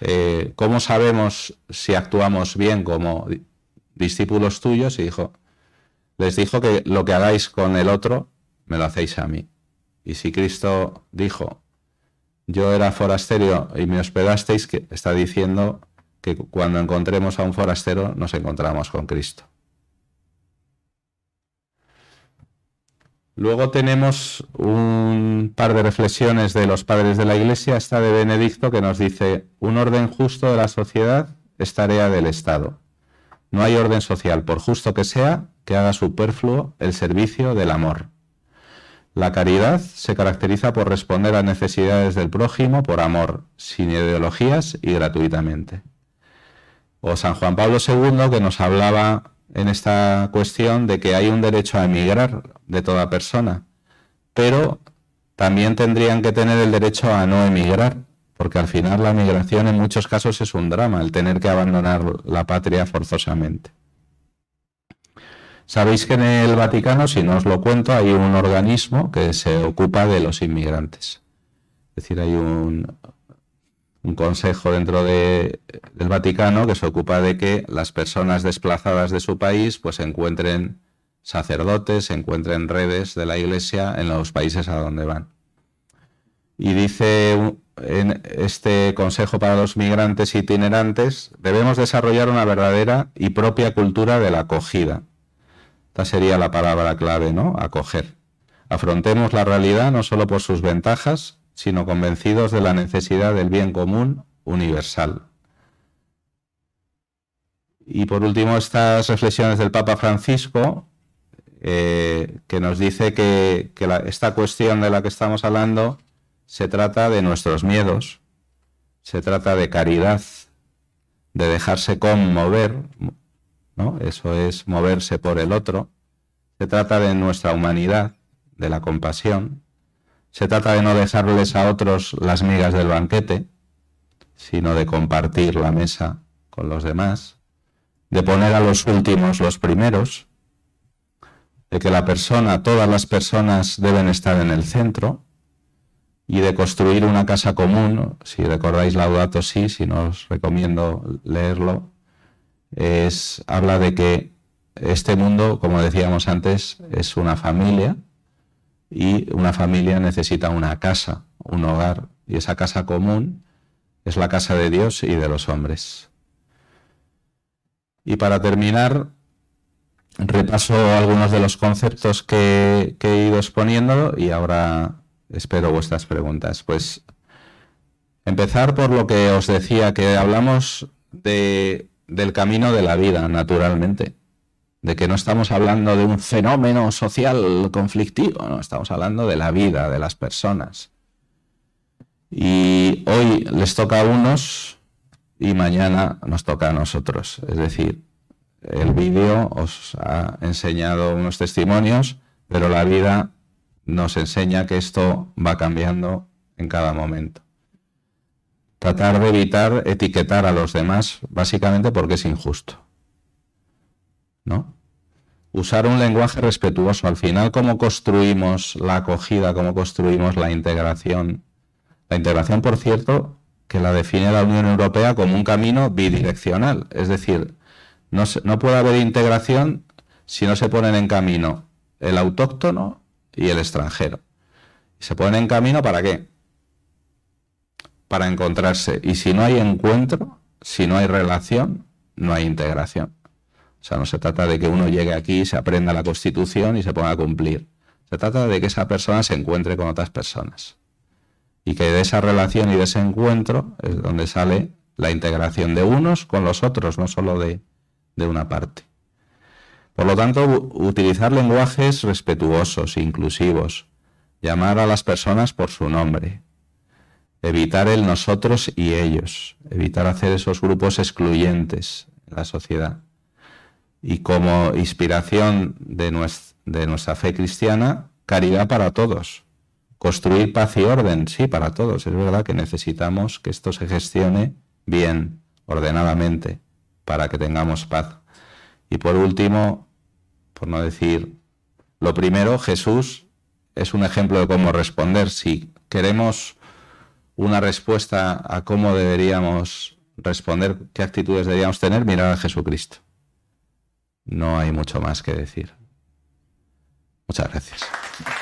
eh, ¿cómo sabemos si actuamos bien como discípulos tuyos? Y dijo, les dijo que lo que hagáis con el otro, me lo hacéis a mí. Y si Cristo dijo, yo era forastero y me hospedasteis, que está diciendo que cuando encontremos a un forastero nos encontramos con Cristo. Luego tenemos un par de reflexiones de los padres de la Iglesia, esta de Benedicto, que nos dice, un orden justo de la sociedad es tarea del Estado. No hay orden social, por justo que sea, que haga superfluo el servicio del amor. La caridad se caracteriza por responder a necesidades del prójimo por amor, sin ideologías y gratuitamente. O San Juan Pablo II, que nos hablaba en esta cuestión de que hay un derecho a emigrar de toda persona, pero también tendrían que tener el derecho a no emigrar, porque al final la migración en muchos casos es un drama, el tener que abandonar la patria forzosamente. Sabéis que en el Vaticano, si no os lo cuento, hay un organismo que se ocupa de los inmigrantes. Es decir, hay un, un consejo dentro del Vaticano que se ocupa de que las personas desplazadas de su país pues encuentren sacerdotes, encuentren redes de la Iglesia en los países a donde van. Y dice en este consejo para los migrantes itinerantes, debemos desarrollar una verdadera y propia cultura de la acogida. Esta sería la palabra clave, ¿no? Acoger. Afrontemos la realidad no solo por sus ventajas, sino convencidos de la necesidad del bien común universal. Y por último, estas reflexiones del Papa Francisco, eh, que nos dice que, esta cuestión de la que estamos hablando se trata de nuestros miedos, se trata de caridad, de dejarse conmover, eso es moverse por el otro, se trata de nuestra humanidad, de la compasión, se trata de no dejarles a otros las migas del banquete, sino de compartir la mesa con los demás, de poner a los últimos los primeros, de que la persona, todas las personas deben estar en el centro y de construir una casa común. Si recordáis Laudato sí, si no os recomiendo leerlo, es habla de que este mundo, como decíamos antes, es una familia y una familia necesita una casa, un hogar, y esa casa común es la casa de Dios y de los hombres. Y para terminar, repaso algunos de los conceptos que, he ido exponiendo y ahora espero vuestras preguntas. Pues empezar por lo que os decía, que hablamos de, del camino de la vida, naturalmente de que no estamos hablando de un fenómeno social conflictivo, no, estamos hablando de la vida de las personas. Y hoy les toca a unos y mañana nos toca a nosotros. Es decir, el vídeo os ha enseñado unos testimonios, pero la vida nos enseña que esto va cambiando en cada momento. Tratar de evitar etiquetar a los demás, básicamente porque es injusto. ¿no? Usar un lenguaje respetuoso. Al final, ¿cómo construimos la acogida? ¿Cómo construimos la integración? La integración, por cierto, que la define la Unión Europea como un camino bidireccional. Es decir, no, no puede haber integración si no se ponen en camino el autóctono y el extranjero. ¿Y se ponen en camino para qué? Para encontrarse. Y si no hay encuentro, si no hay relación, no hay integración. O sea, no se trata de que uno llegue aquí, se aprenda la Constitución y se ponga a cumplir. Se trata de que esa persona se encuentre con otras personas. Y que de esa relación y de ese encuentro es donde sale la integración de unos con los otros, no solo de, de una parte. Por lo tanto, utilizar lenguajes respetuosos, inclusivos, llamar a las personas por su nombre, evitar el nosotros y ellos, evitar hacer esos grupos excluyentes en la sociedad y como inspiración de, nuestra, fe cristiana, caridad para todos, construir paz y orden, sí, para todos. Es verdad que necesitamos que esto se gestione bien, ordenadamente, para que tengamos paz. Y por último, por no decir, lo primero, Jesús es un ejemplo de cómo responder. Si queremos una respuesta a cómo deberíamos responder, qué actitudes deberíamos tener, mirar a Jesucristo. No hay mucho más que decir. Muchas gracias.